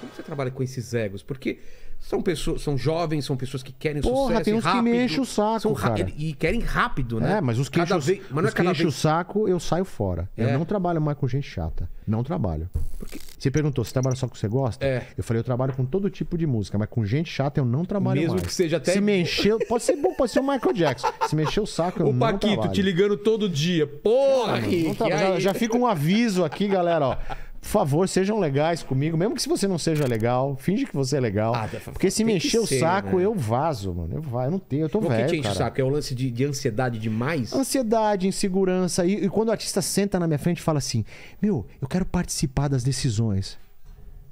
Como você trabalha com esses egos? Porque são pessoas, são jovens, são pessoas que querem Porra, sucesso tem uns rápido, que me enchem o saco, são cara. E querem rápido, né? É, mas os que enchem vez... é vez... o saco, eu saio fora. É. Eu não trabalho mais com gente chata. Não trabalho. Porque... Você perguntou, você trabalha só com o que você gosta? É. Eu falei, eu trabalho com todo tipo de música, mas com gente chata eu não trabalho Mesmo mais. Mesmo que seja até... Se mexer, pode ser bom, pode ser o Michael Jackson. Se mexer o saco, eu o não Paquito, trabalho. O Paquito te ligando todo dia. Porra, Rick, tra... já, já fica um aviso aqui, galera, ó. Por favor, sejam legais comigo. Mesmo que se você não seja legal, finge que você é legal. Ah, porque se me encher o ser, saco, né? eu vazo, mano. Eu, vazo, eu não tenho, eu tô Como velho, que te enche o saco? É o lance de, de ansiedade demais? Ansiedade, insegurança. E, e quando o artista senta na minha frente e fala assim, meu, eu quero participar das decisões.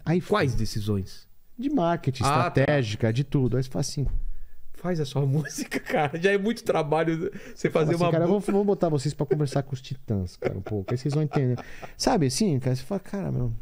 Aí, Quais fala, decisões? De marketing, ah, tá. estratégica, tá. de tudo. Aí você fala assim, Faz a sua música, cara. Já é muito trabalho você fazer assim, uma. Cara, eu vou, botar vocês para conversar com os titãs, cara, um pouco. Aí vocês vão entender. Sabe assim, cara? Você fala, cara, meu.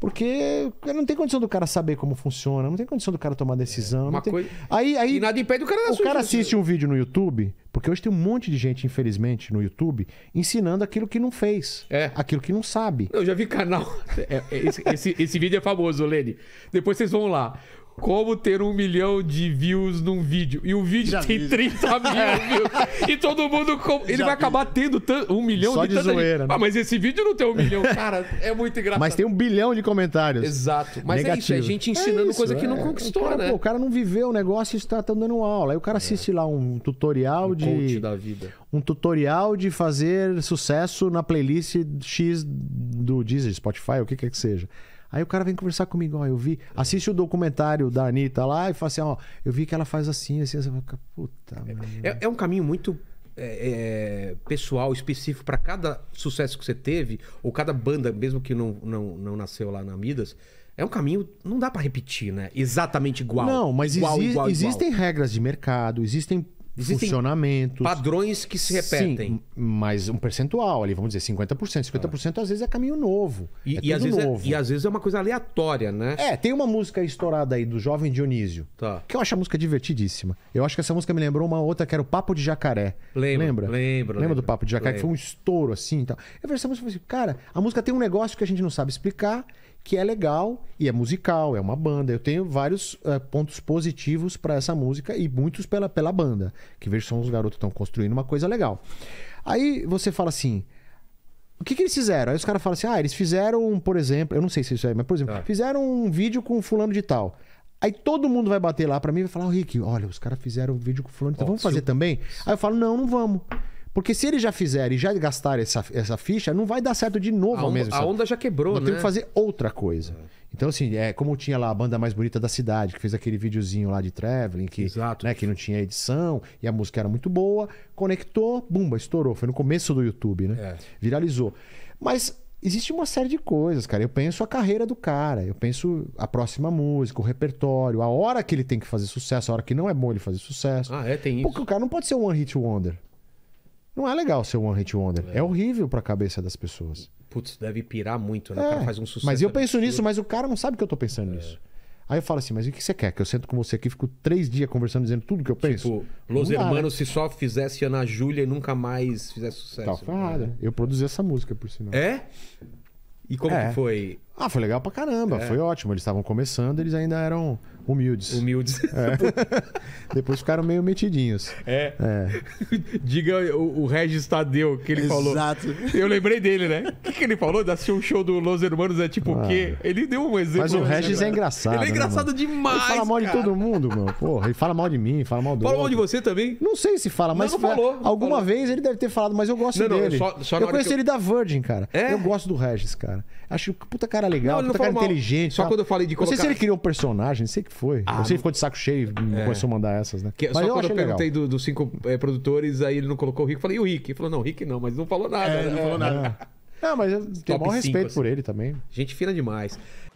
Porque não tem condição do cara saber como funciona, não tem condição do cara tomar decisão. É, tem... coisa... aí, aí... E nada impede o cara da O cara assiste um vídeo no YouTube, porque hoje tem um monte de gente, infelizmente, no YouTube, ensinando aquilo que não fez. É. Aquilo que não sabe. Eu já vi canal. É, é, esse, esse, esse vídeo é famoso, Lene. Depois vocês vão lá. Como ter um milhão de views num vídeo. E o vídeo Já tem vi. 30 mil views. E todo mundo. Com... Ele Já vai vi. acabar tendo um milhão Só de, de zoeira. Né? Ah, mas esse vídeo não tem um milhão. Cara, é muito engraçado. Mas tem um bilhão de comentários. Exato. Mas Negativo. é isso, é gente ensinando é isso, coisa que é. não conquistou, o cara, né? Pô, o cara não viveu o negócio e está tá dando aula. Aí o cara é. assiste lá um tutorial um de. da vida. Um tutorial de fazer sucesso na playlist X do Deezer, Spotify, o que quer que seja. Aí o cara vem conversar comigo, ó, eu vi, assiste o documentário da Anitta lá e fala assim, ó, eu vi que ela faz assim, assim, assim puta. É, é, é um caminho muito é, é, pessoal, específico para cada sucesso que você teve, ou cada banda, mesmo que não, não, não nasceu lá na Midas, é um caminho, não dá para repetir, né? Exatamente igual. Não, mas igual, exi igual, igual. existem regras de mercado, existem Existem funcionamentos. Padrões que se repetem. Sim, mas um percentual ali, vamos dizer, 50%. 50% ah. às vezes é caminho novo. E, é e às vezes é- novo. É, e às vezes é uma coisa aleatória, né? É, tem uma música estourada aí do Jovem Dionísio. Tá. Que eu acho a música divertidíssima. Eu acho que essa música me lembrou uma outra que era o Papo de Jacaré. Lembra? Lembra? Lembro, Lembra do Papo de Jacaré? Lembro. Que foi um estouro assim e tal. Eu vi essa música e falei assim, cara, a música tem um negócio que a gente não sabe explicar que é legal e é musical, é uma banda. Eu tenho vários é, pontos positivos para essa música e muitos pela, pela banda, que vejo são os garotos estão construindo uma coisa legal. Aí você fala assim. O que, que eles fizeram? Aí os caras falam assim: ah, eles fizeram, por exemplo, eu não sei se isso é, mas por exemplo, ah. fizeram um vídeo com fulano de tal. Aí todo mundo vai bater lá para mim e vai falar: oh, Rick, olha, os caras fizeram um vídeo com o fulano, de tal, vamos fazer também? Aí eu falo: não, não vamos. Porque se eles já fizerem e já gastaram essa, essa ficha, não vai dar certo de novo a onda, mesmo. A onda já quebrou, Nós né? Tem que fazer outra coisa. Então, assim, é, como tinha lá a banda mais bonita da cidade, que fez aquele videozinho lá de traveling, que, Exato. Né, que não tinha edição, e a música era muito boa, conectou, bumba, estourou. Foi no começo do YouTube, né? É. Viralizou. Mas existe uma série de coisas, cara. Eu penso a carreira do cara, eu penso a próxima música, o repertório, a hora que ele tem que fazer sucesso, a hora que não é bom ele fazer sucesso. Ah, é, tem isso. Porque o cara não pode ser um one hit wonder. Não é legal ser um One Hit Wonder. É, é horrível pra cabeça das pessoas. Putz, deve pirar muito, né? É. O cara faz um sucesso. Mas eu penso absurdo. nisso, mas o cara não sabe que eu tô pensando é. nisso. Aí eu falo assim, mas o que você quer? Que eu sento com você aqui, fico três dias conversando, dizendo tudo que eu penso? Tipo, Los né? Hermanos, né? se só fizesse Ana Júlia e nunca mais fizesse sucesso. Tá ferrada. Né? Eu produzi essa música, por sinal. É? E como é. que foi? Ah, foi legal pra caramba, é. foi ótimo. Eles estavam começando, eles ainda eram Humildes. Humildes. É. Depois ficaram meio metidinhos. É. é. Diga o, o Regis Tadeu que ele Exato. falou. Exato. Eu lembrei dele, né? O que, que ele falou? De um show do Los Hermanos é tipo ah. o quê? Ele deu um exemplo. Mas o Regis é engraçado. Ele é engraçado né, demais. Ele fala mal cara. de todo mundo, mano. Porra, ele fala mal de mim, fala mal do. Fala outro. mal de você também? Não sei se fala, mas. Não, não falou. Não alguma falou. vez ele deve ter falado, mas eu gosto não, dele. Só, só eu conheci eu... ele da Virgin, cara. É? Eu gosto do Regis, cara. Acho que puta cara legal, não, puta cara mal. inteligente. Só tá? quando eu falei de colocar... Não sei se ele criou um personagem, sei que que foi. Ah, Você não... ficou de saco cheio e é. começou a mandar essas, né? Que, mas só eu quando eu perguntei dos do cinco é, produtores, aí ele não colocou o Rick. Eu falei, e o Rick? Ele falou, não, o Rick não, mas não falou nada. É, né? não falou nada. É. Não, mas eu tenho maior respeito assim. por ele também. Gente fina demais.